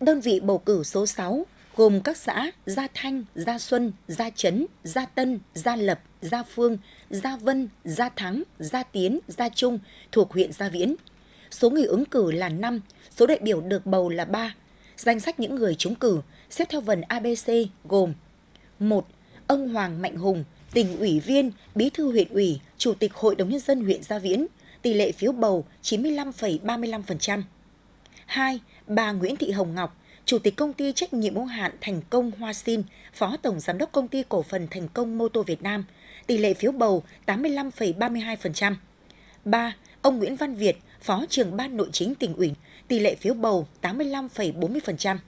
đơn vị bầu cử số 6 gồm các xã Gia Thanh, Gia Xuân, Gia Trấn, Gia Tân, Gia Lập, Gia Phương, Gia Vân, Gia Thắng, Gia Tiến, Gia Trung thuộc huyện Gia Viễn. Số người ứng cử là 5, số đại biểu được bầu là 3. Danh sách những người trúng cử xếp theo vần ABC gồm 1. Ông Hoàng Mạnh Hùng, tỉnh ủy viên, bí thư huyện ủy, chủ tịch Hội đồng Nhân dân huyện Gia Viễn, tỷ lệ phiếu bầu 95,35%. 2. Bà Nguyễn Thị Hồng Ngọc, Chủ tịch công ty trách nhiệm hữu hạn Thành Công Hoa Sin, Phó Tổng Giám đốc Công ty Cổ phần Thành Công Mô tô Việt Nam, tỷ lệ phiếu bầu 85,32%. 3. Ông Nguyễn Văn Việt, Phó trưởng Ban Nội chính tỉnh ủy, tỷ lệ phiếu bầu 85,40%.